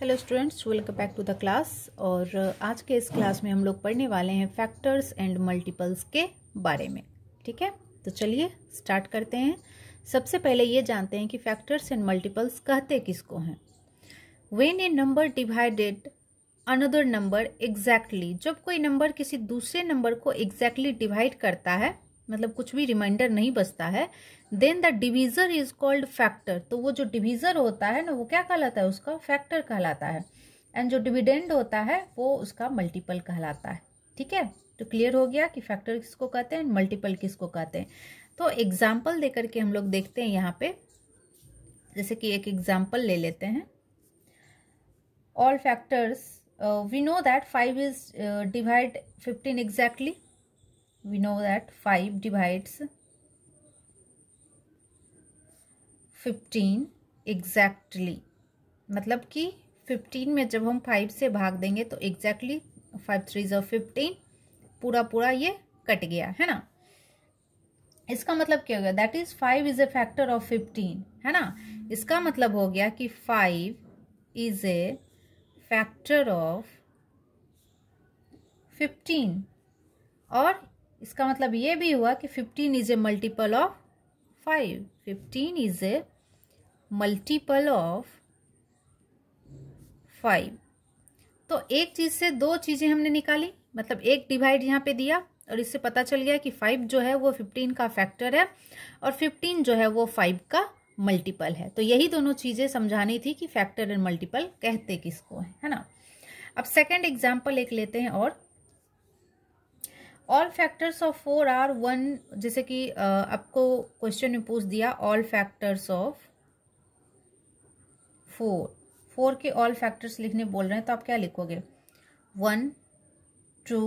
hello students welcome back to the class और uh, आज के इस क्लास में हम लोग पढ़ने वाले हैं फैक्टर्स एंड मल्टीपल्स के बारे में ठीक है तो चलिए स्टार्ट करते हैं सबसे पहले ये जानते हैं कि फैक्टर्स एंड मल्टीपल्स कहते किसको हैं when a number divided another number exactly जब कोई नंबर किसी दूसरे नंबर को एग्जैक्टली exactly डिवाइड करता है मतलब कुछ भी रिमाइंडर नहीं बचता है then the divisor is called factor तो वो जो डिवीज़र होता है ना वो क्या कहलाता है उसका फैक्टर कहलाता है एंड जो डिविडेंड होता है वो उसका मल्टीपल कहलाता है ठीक है तो क्लियर हो गया कि फैक्टर किसको कहते हैं मल्टीपल किसको कहते हैं तो एग्जाम्पल दे करके हम लोग देखते हैं यहाँ पे जैसे कि एक एग्जाम्पल ले लेते हैं all factors we know that five is divide fifteen exactly we know that 5 divides 15 exactly मतलब कि 15 में जब हम 5 से भाग देंगे तो exactly 5 थ्री ज़ो फिफ्टीन पूरा पूरा ये कट गया है ना इसका मतलब क्या हो गया that is five is a factor of fifteen है ना इसका मतलब हो गया कि five is a factor of fifteen और इसका मतलब ये भी हुआ कि fifteen is a multiple of five fifteen is a multiple of five तो एक चीज से दो चीजें हमने निकाली मतलब एक डिवाइड यहाँ पे दिया और इससे पता चल गया कि फाइव जो है वो फिफ्टीन का फैक्टर है और फिफ्टीन जो है वो फाइव का मल्टीपल है तो यही दोनों चीजें समझानी थी कि फैक्टर एंड मल्टीपल कहते किसको है है ना अब सेकंड एग्जाम्पल एक लेते हैं और all factors of four are one जैसे कि आपको क्वेश्चन में पूछ दिया all factors of four four के ऑल फैक्टर्स लिखने बोल रहे हैं तो आप क्या लिखोगे वन टू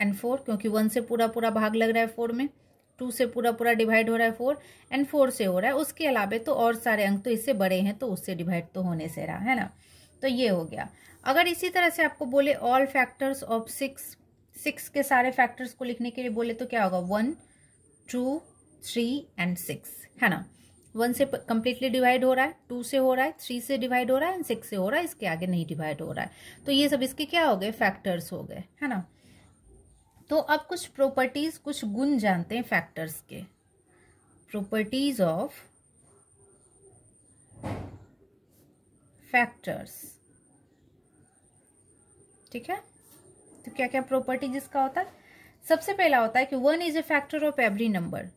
एंड फोर क्योंकि वन से पूरा पूरा भाग लग रहा है फोर में टू से पूरा पूरा डिवाइड हो रहा है फोर एंड फोर से हो रहा है उसके अलावा तो और सारे अंक तो इससे बड़े हैं तो उससे डिवाइड तो होने से रहा है ना तो ये हो गया अगर इसी तरह से आपको बोले all factors of six six के सारे फैक्टर्स को लिखने के लिए बोले तो क्या होगा one two three and six है ना वन से कंप्लीटली डिवाइड हो रहा है टू से हो रहा है थ्री से डिवाइड हो रहा है एंड सिक्स से हो रहा है इसके आगे नहीं डिवाइड हो रहा है तो ये सब इसके क्या हो गए फैक्टर्स हो गए है ना तो अब कुछ प्रॉपर्टीज कुछ गुण जानते हैं फैक्टर्स के प्रॉपर्टीज ऑफ फैक्टर्स ठीक है तो क्या क्या प्रॉपर्टी जिसका होता है सबसे पहला होता है कि one is a factor of every number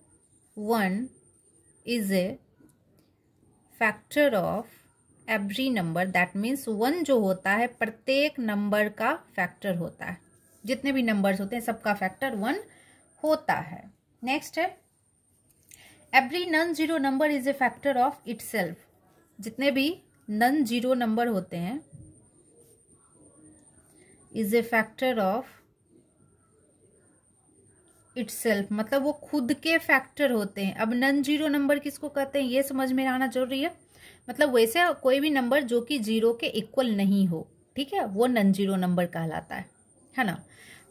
one is a factor of every number that means one जो होता है प्रत्येक नंबर का फैक्टर होता है जितने भी नंबर्स होते हैं सबका फैक्टर वन होता है नेक्स्ट है every non zero number is a factor of it जितने भी नन जीरो नंबर होते हैं is a factor of itself मतलब वो खुद के फैक्टर होते हैं अब नन जीरो नंबर किसको कहते हैं ये समझ में आना जरूरी है मतलब वैसे कोई भी नंबर जो कि जीरो के इक्वल नहीं हो ठीक है वो नन जीरो नंबर कहलाता है है ना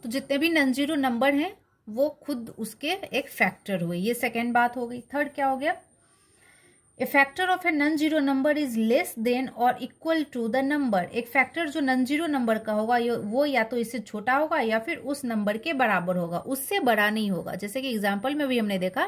तो जितने भी नन जीरो नंबर हैं वो खुद उसके एक फैक्टर हुए ये सेकेंड बात हो गई थर्ड क्या हो गया a factor of a non zero number is less than और इक्वल टू द नंबर एक फैक्टर जो नन जीरो नंबर का होगा वो या तो इससे छोटा होगा या फिर उस नंबर के बराबर होगा उससे बड़ा नहीं होगा जैसे कि एग्जाम्पल में भी हमने देखा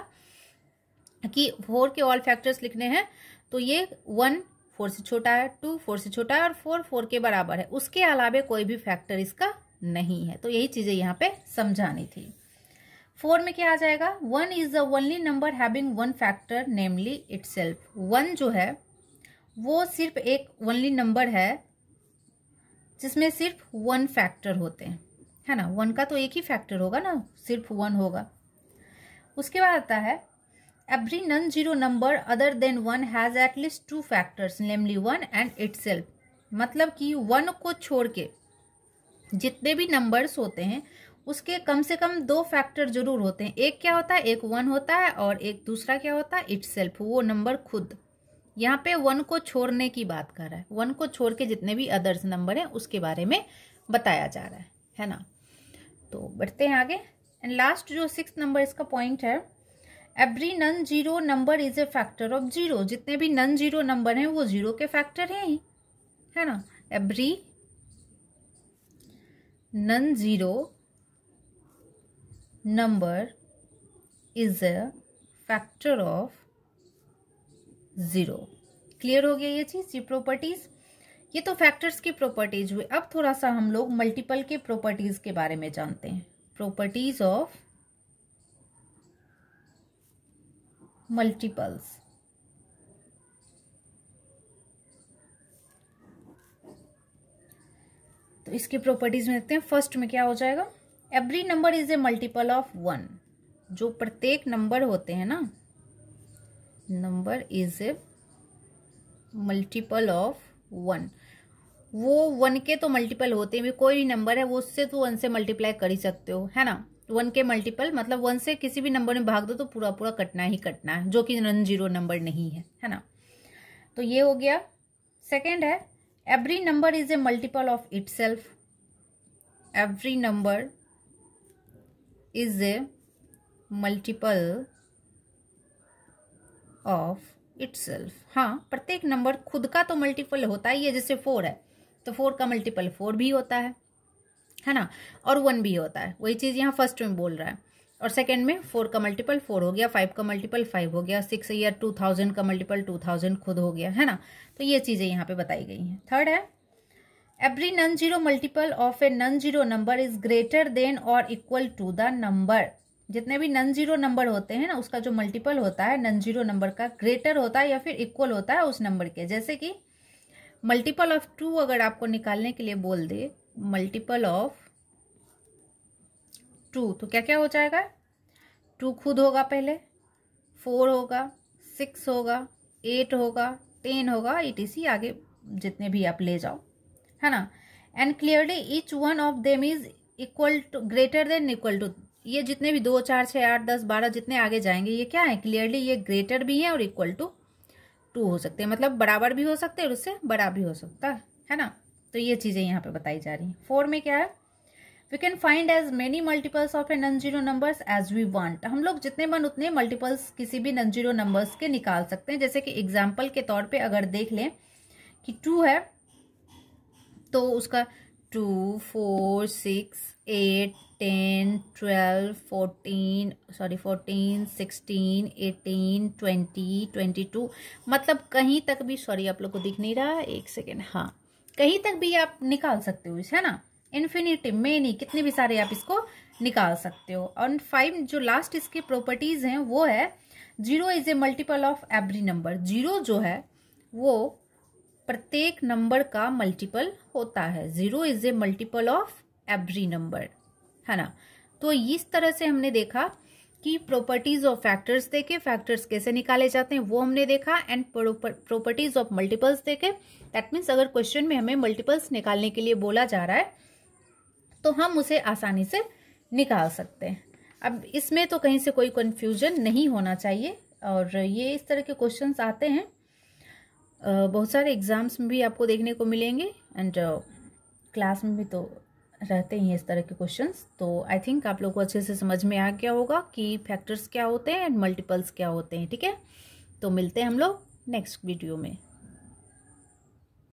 कि फोर के ऑल फैक्टर्स लिखने हैं तो ये वन फोर से छोटा है टू फोर से छोटा है और फोर फोर के बराबर है उसके अलावा कोई भी फैक्टर इसका नहीं है तो यही चीज़ें यहाँ पे समझानी थी फोर में क्या आ जाएगा one is the only number having one factor namely itself one जो है वो सिर्फ एक ओनली नंबर है जिसमें सिर्फ वन फैक्टर होते हैं है ना वन का तो एक ही फैक्टर होगा ना सिर्फ वन होगा उसके बाद आता है every non zero number other than one has at least two factors namely one and it मतलब कि वन को छोड़ के जितने भी नंबर्स होते हैं उसके कम से कम दो फैक्टर जरूर होते हैं एक क्या होता है एक वन होता है और एक दूसरा क्या होता है इट वो नंबर खुद यहाँ पे वन को छोड़ने की बात कर रहा है वन को छोड़ के जितने भी अदर्स नंबर हैं उसके बारे में बताया जा रहा है है ना तो बढ़ते हैं आगे एंड लास्ट जो सिक्स नंबर इसका पॉइंट है every non zero number is a factor of zero जितने भी नन जीरो नंबर हैं वो जीरो के फैक्टर हैं ही है ना every non zero number is a factor of zero clear हो गया ये चीज ये प्रॉपर्टीज ये तो फैक्टर्स की प्रॉपर्टीज हुई अब थोड़ा सा हम लोग मल्टीपल के प्रॉपर्टीज के बारे में जानते हैं प्रॉपर्टीज ऑफ मल्टीपल्स तो इसके प्रॉपर्टीज में देखते हैं फर्स्ट में क्या हो जाएगा every number is a multiple of one जो प्रत्येक नंबर होते हैं ना number is a multiple of one वो वन के तो मल्टीपल होते हैं कोई भी नंबर है वो उससे तो वन से मल्टीप्लाई कर ही सकते हो है ना वन के मल्टीपल मतलब वन से किसी भी नंबर में भाग दो तो पूरा पूरा कटना ही कटना है जो कि नॉन जीरो नंबर नहीं है है ना तो ये हो गया सेकेंड है every number is a multiple of itself every number is a multiple of itself हाँ प्रत्येक नंबर खुद का तो मल्टीपल होता ही है जैसे फोर है तो फोर का मल्टीपल फोर भी होता है है ना और वन भी होता है वही चीज़ यहाँ फर्स्ट में बोल रहा है और सेकंड में फोर का मल्टीपल फोर हो गया फाइव का मल्टीपल फाइव हो गया सिक्स या टू थाउजेंड का मल्टीपल टू थाउजेंड खुद हो गया है ना तो ये चीज़ें यहाँ पे बताई गई हैं थर्ड है every non zero multiple of a non zero number is greater than और इक्वल टू द नंबर जितने भी नन जीरो नंबर होते हैं ना उसका जो मल्टीपल होता है नन जीरो नंबर का ग्रेटर होता है या फिर इक्वल होता है उस नंबर के जैसे कि मल्टीपल ऑफ टू अगर आपको निकालने के लिए बोल दे मल्टीपल ऑफ टू तो क्या क्या हो जाएगा टू खुद होगा पहले फोर होगा सिक्स होगा एट होगा टेन होगा ई आगे जितने भी आप ले जाओ है ना and clearly each one of them is equal to greater than equal to ये जितने भी दो चार छः आठ दस बारह जितने आगे जाएंगे ये क्या है क्लियरली ये ग्रेटर भी है और इक्वल टू टू हो सकते हैं मतलब बराबर भी हो सकते हैं और उससे बड़ा भी हो सकता है है ना तो ये चीज़ें यहाँ पे बताई जा रही हैं फोर में क्या है we can find as many multiples of a non zero numbers as we want हम लोग जितने मन उतने मल्टीपल्स किसी भी नन जीरो नंबर्स के निकाल सकते हैं जैसे कि एग्जाम्पल के तौर पर अगर देख लें कि टू है तो उसका two four six eight ten twelve fourteen sorry fourteen sixteen eighteen twenty twenty two मतलब कहीं तक भी सॉरी आप लोग को दिख नहीं रहा एक सेकेंड हाँ कहीं तक भी आप निकाल सकते हो इसे है ना इन्फिनिटी में नहीं कितने भी सारे आप इसको निकाल सकते हो और फाइव जो लास्ट इसके प्रॉपर्टीज हैं वो है zero is a multiple of every number zero जो है वो प्रत्येक नंबर का मल्टीपल होता है zero is a multiple of every number है ना तो इस तरह से हमने देखा कि प्रॉपर्टीज ऑफ फैक्टर्स देखे फैक्टर्स कैसे निकाले जाते हैं वो हमने देखा एंड प्रॉपर्टीज ऑफ मल्टीपल्स देखे दैट मीन्स अगर क्वेश्चन में हमें मल्टीपल्स निकालने के लिए बोला जा रहा है तो हम उसे आसानी से निकाल सकते हैं अब इसमें तो कहीं से कोई कन्फ्यूजन नहीं होना चाहिए और ये इस तरह के क्वेश्चन आते हैं बहुत सारे एग्ज़ाम्स में भी आपको देखने को मिलेंगे एंड क्लास में भी तो रहते ही हैं इस तरह के क्वेश्चंस तो आई थिंक आप लोग को अच्छे से समझ में आ गया होगा कि फैक्टर्स क्या होते हैं एंड मल्टीपल्स क्या होते हैं ठीक है तो मिलते हैं हम लोग नेक्स्ट वीडियो में